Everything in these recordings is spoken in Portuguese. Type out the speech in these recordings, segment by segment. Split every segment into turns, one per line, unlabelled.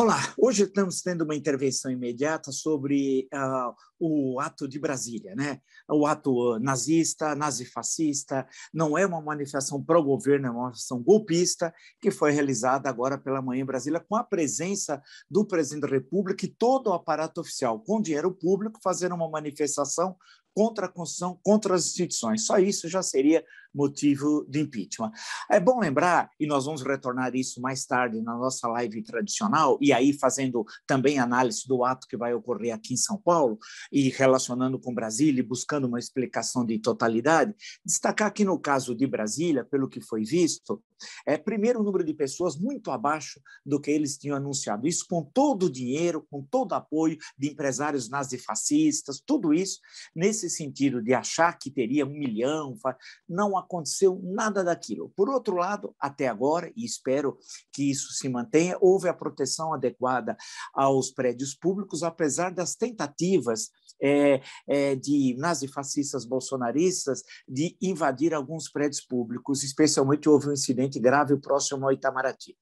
Olá, hoje estamos tendo uma intervenção imediata sobre uh, o ato de Brasília, né? O ato nazista, nazifascista, não é uma manifestação pró-governo, é uma manifestação golpista, que foi realizada agora pela manhã em Brasília, com a presença do presidente da República e todo o aparato oficial, com dinheiro público, fazendo uma manifestação contra a Constituição, contra as instituições. Só isso já seria motivo de impeachment. É bom lembrar, e nós vamos retornar isso mais tarde na nossa live tradicional, e aí fazendo também análise do ato que vai ocorrer aqui em São Paulo, e relacionando com Brasília, e buscando uma explicação de totalidade, destacar que no caso de Brasília, pelo que foi visto, é primeiro o número de pessoas muito abaixo do que eles tinham anunciado. Isso com todo o dinheiro, com todo o apoio de empresários nazifascistas, tudo isso nesse sentido de achar que teria um milhão, não aconteceu nada daquilo. Por outro lado, até agora, e espero que isso se mantenha, houve a proteção adequada aos prédios públicos, apesar das tentativas é, é, de nazifascistas bolsonaristas de invadir alguns prédios públicos, especialmente houve um incidente grave próximo ao Itamaraty.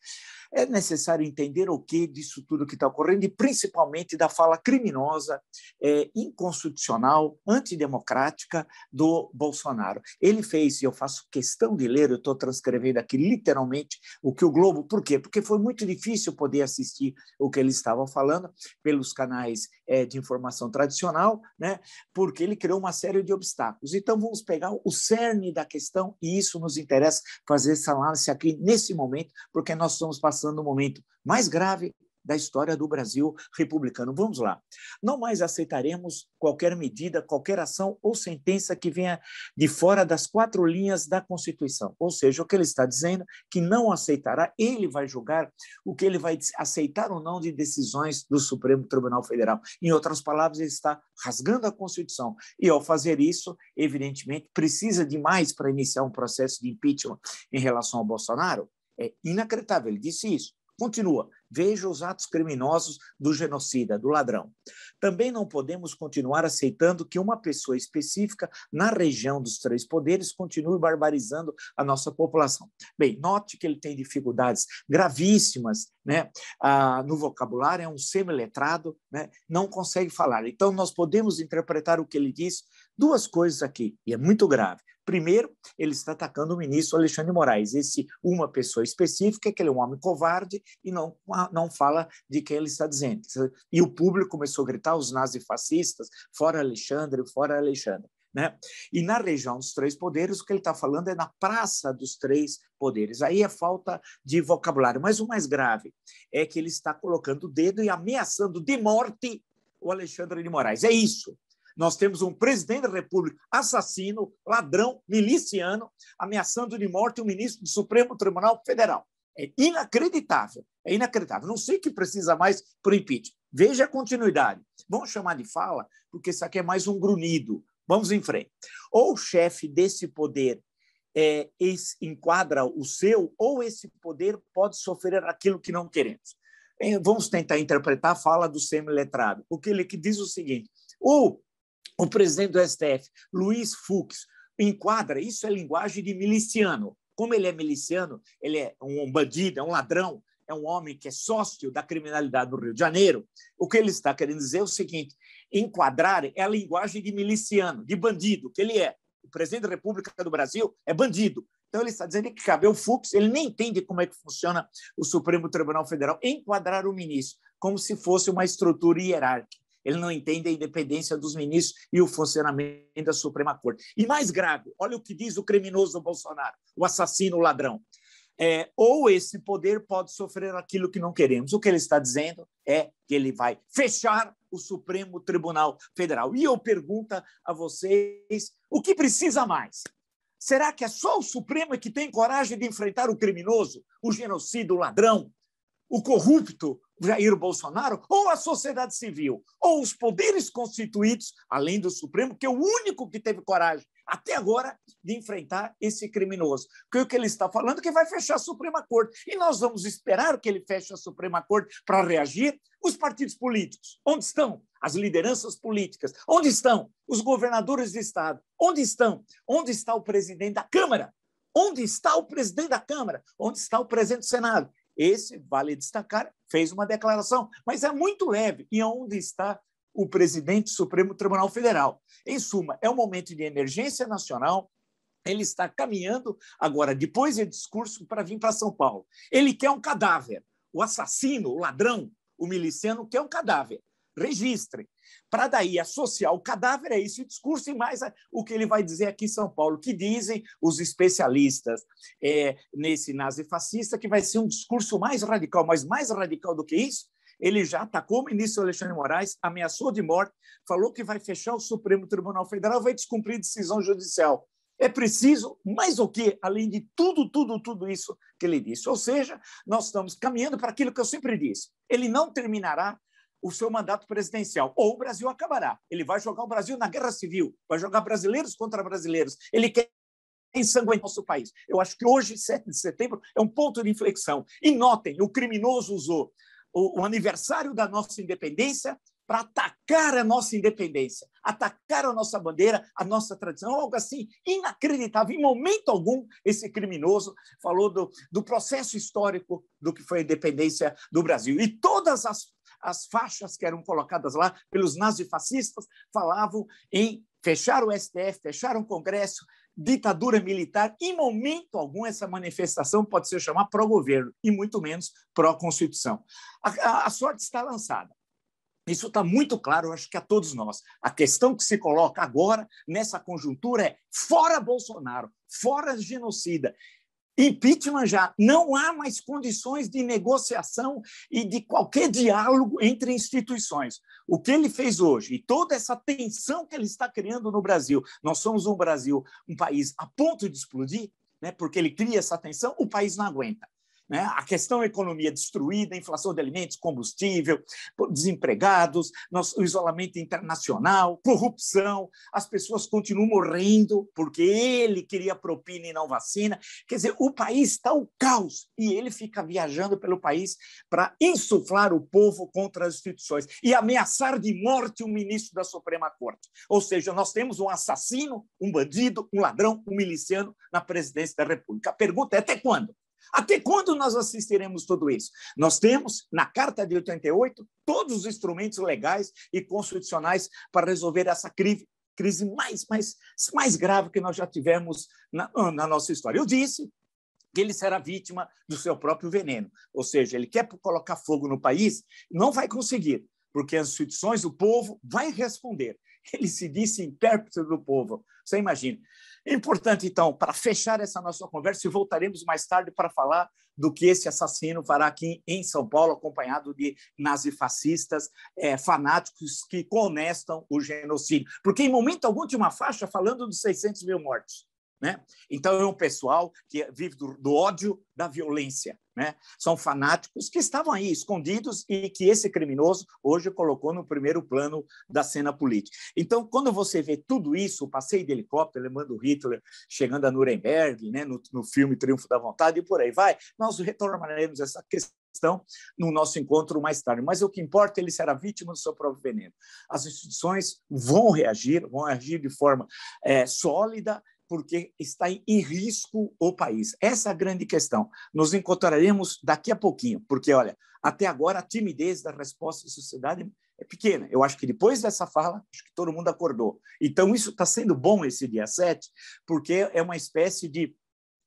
É necessário entender o que disso tudo que está ocorrendo e principalmente da fala criminosa, é, inconstitucional, antidemocrática do Bolsonaro. Ele fez, e eu faço questão de ler, eu estou transcrevendo aqui literalmente o que o Globo, por quê? Porque foi muito difícil poder assistir o que ele estava falando pelos canais é, de informação tradicional, né? porque ele criou uma série de obstáculos. Então vamos pegar o cerne da questão, e isso nos interessa fazer essa análise aqui nesse momento, porque nós estamos passando passando o momento mais grave da história do Brasil republicano. Vamos lá. Não mais aceitaremos qualquer medida, qualquer ação ou sentença que venha de fora das quatro linhas da Constituição. Ou seja, o que ele está dizendo é que não aceitará, ele vai julgar o que ele vai aceitar ou não de decisões do Supremo Tribunal Federal. Em outras palavras, ele está rasgando a Constituição. E ao fazer isso, evidentemente, precisa de mais para iniciar um processo de impeachment em relação ao Bolsonaro. É inacreditável, ele disse isso. Continua. Veja os atos criminosos do genocida, do ladrão. Também não podemos continuar aceitando que uma pessoa específica na região dos três poderes continue barbarizando a nossa população. Bem, note que ele tem dificuldades gravíssimas né? Ah, no vocabulário, é um semiletrado, né? não consegue falar. Então, nós podemos interpretar o que ele diz duas coisas aqui, e é muito grave. Primeiro, ele está atacando o ministro Alexandre Moraes, esse uma pessoa específica, que ele é um homem covarde e não não fala de quem ele está dizendo. E o público começou a gritar, os nazifascistas, fora Alexandre, fora Alexandre. Né? E na região dos três poderes, o que ele está falando é na praça dos três poderes. Aí é falta de vocabulário. Mas o mais grave é que ele está colocando o dedo e ameaçando de morte o Alexandre de Moraes. É isso. Nós temos um presidente da República assassino, ladrão, miliciano, ameaçando de morte o ministro do Supremo Tribunal Federal. É inacreditável. É inacreditável. Não sei o que precisa mais para o impeachment. Veja a continuidade. Vamos chamar de fala, porque isso aqui é mais um grunhido. Vamos em frente. Ou o chefe desse poder é, enquadra o seu, ou esse poder pode sofrer aquilo que não queremos. É, vamos tentar interpretar a fala do semiletrado, porque ele que diz o seguinte: ou o presidente do STF, Luiz Fux, enquadra, isso é linguagem de miliciano. Como ele é miliciano, ele é um bandido, é um ladrão, é um homem que é sócio da criminalidade do Rio de Janeiro, o que ele está querendo dizer é o seguinte: enquadrar é a linguagem de miliciano, de bandido, que ele é. O presidente da República do Brasil é bandido. Então, ele está dizendo que cabe o Fux, ele nem entende como é que funciona o Supremo Tribunal Federal, enquadrar o ministro como se fosse uma estrutura hierárquica. Ele não entende a independência dos ministros e o funcionamento da Suprema Corte. E mais grave, olha o que diz o criminoso Bolsonaro, o assassino, o ladrão é, ou esse poder pode sofrer aquilo que não queremos. O que ele está dizendo é que ele vai fechar o Supremo Tribunal Federal. E eu pergunto a vocês, o que precisa mais? Será que é só o Supremo é que tem coragem de enfrentar o criminoso, o genocida, o ladrão, o corrupto, Jair Bolsonaro, ou a sociedade civil, ou os poderes constituídos, além do Supremo, que é o único que teve coragem até agora de enfrentar esse criminoso. Porque o que ele está falando é que vai fechar a Suprema Corte. E nós vamos esperar que ele feche a Suprema Corte para reagir. Os partidos políticos, onde estão? As lideranças políticas, onde estão? Os governadores de Estado, onde estão? Onde está o presidente da Câmara? Onde está o presidente da Câmara? Onde está o presidente do Senado? Esse, vale destacar, fez uma declaração, mas é muito leve. E onde está o presidente do Supremo Tribunal Federal? Em suma, é um momento de emergência nacional. Ele está caminhando agora, depois do discurso, para vir para São Paulo. Ele quer um cadáver. O assassino, o ladrão, o miliciano quer um cadáver registre, para daí associar o cadáver a esse discurso e mais o que ele vai dizer aqui em São Paulo, que dizem os especialistas é, nesse nazifascista, que vai ser um discurso mais radical, mas mais radical do que isso, ele já atacou o ministro Alexandre Moraes, ameaçou de morte, falou que vai fechar o Supremo Tribunal Federal, vai descumprir decisão judicial. É preciso mais o que, além de tudo, tudo, tudo isso que ele disse. Ou seja, nós estamos caminhando para aquilo que eu sempre disse. Ele não terminará o seu mandato presidencial, ou o Brasil acabará. Ele vai jogar o Brasil na guerra civil, vai jogar brasileiros contra brasileiros. Ele quer ensanguentar nosso país. Eu acho que hoje, 7 de setembro, é um ponto de inflexão. E notem, o criminoso usou o, o aniversário da nossa independência para atacar a nossa independência, atacar a nossa bandeira, a nossa tradição, algo assim inacreditável. Em momento algum, esse criminoso falou do, do processo histórico do que foi a independência do Brasil. E todas as as faixas que eram colocadas lá pelos nazifascistas falavam em fechar o STF, fechar o Congresso, ditadura militar. Em momento algum, essa manifestação pode ser chamada pró-governo e muito menos pró-constituição. A, a, a sorte está lançada. Isso está muito claro, acho que a todos nós. A questão que se coloca agora, nessa conjuntura, é fora Bolsonaro, fora genocida. Impeachment já. Não há mais condições de negociação e de qualquer diálogo entre instituições. O que ele fez hoje e toda essa tensão que ele está criando no Brasil, nós somos um Brasil, um país a ponto de explodir, né, porque ele cria essa tensão, o país não aguenta. Né? A questão da economia destruída, inflação de alimentos, combustível, desempregados, nosso, o isolamento internacional, corrupção, as pessoas continuam morrendo porque ele queria propina e não vacina. Quer dizer, o país está o caos e ele fica viajando pelo país para insuflar o povo contra as instituições e ameaçar de morte o ministro da Suprema Corte. Ou seja, nós temos um assassino, um bandido, um ladrão, um miliciano na presidência da República. A pergunta é até quando? Até quando nós assistiremos tudo isso? Nós temos, na Carta de 88, todos os instrumentos legais e constitucionais para resolver essa crise, crise mais, mais, mais grave que nós já tivemos na, na nossa história. Eu disse que ele será vítima do seu próprio veneno, ou seja, ele quer colocar fogo no país, não vai conseguir, porque as instituições, o povo vai responder. Ele se disse intérprete do povo. Você imagina. É importante, então, para fechar essa nossa conversa, e voltaremos mais tarde para falar do que esse assassino fará aqui em São Paulo, acompanhado de nazifascistas, é, fanáticos que conestam o genocídio. Porque, em momento algum, tinha uma faixa falando dos 600 mil mortos. Né? Então, é um pessoal que vive do, do ódio, da violência. Né? São fanáticos que estavam aí escondidos e que esse criminoso hoje colocou no primeiro plano da cena política. Então, quando você vê tudo isso, o passeio de helicóptero, lembrando Hitler chegando a Nuremberg, né? no, no filme Triunfo da Vontade e por aí vai, nós retornaremos essa questão no nosso encontro mais tarde. Mas o que importa, ele será vítima do seu próprio veneno. As instituições vão reagir, vão agir de forma é, sólida porque está em risco o país. Essa é a grande questão. Nos encontraremos daqui a pouquinho, porque, olha, até agora a timidez da resposta da sociedade é pequena. Eu acho que depois dessa fala, acho que todo mundo acordou. Então, isso está sendo bom esse dia 7, porque é uma espécie de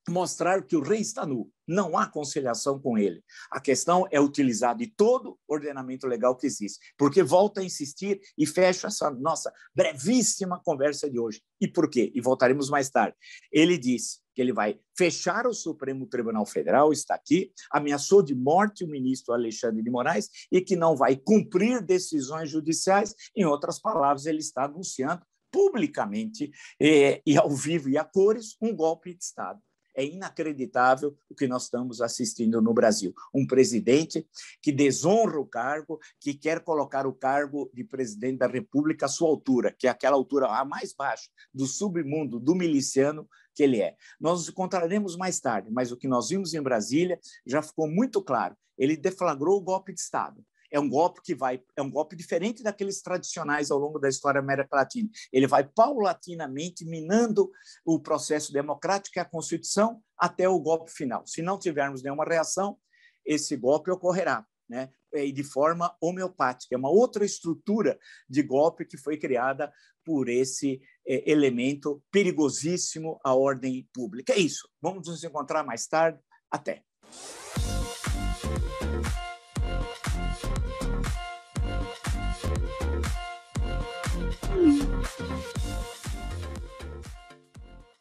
mostrar que o rei está nu. Não há conciliação com ele. A questão é utilizar de todo ordenamento legal que existe. Porque volta a insistir e fecho essa nossa brevíssima conversa de hoje. E por quê? E voltaremos mais tarde. Ele disse que ele vai fechar o Supremo Tribunal Federal, está aqui, ameaçou de morte o ministro Alexandre de Moraes e que não vai cumprir decisões judiciais. Em outras palavras, ele está anunciando publicamente eh, e ao vivo e a cores um golpe de Estado. É inacreditável o que nós estamos assistindo no Brasil. Um presidente que desonra o cargo, que quer colocar o cargo de presidente da República à sua altura, que é aquela altura a mais baixa do submundo, do miliciano que ele é. Nós nos encontraremos mais tarde, mas o que nós vimos em Brasília já ficou muito claro. Ele deflagrou o golpe de Estado é um golpe que vai é um golpe diferente daqueles tradicionais ao longo da história da América Latina. Ele vai paulatinamente minando o processo democrático e a Constituição até o golpe final. Se não tivermos nenhuma reação, esse golpe ocorrerá, né? É, e de forma homeopática, é uma outra estrutura de golpe que foi criada por esse é, elemento perigosíssimo à ordem pública. É isso. Vamos nos encontrar mais tarde. Até.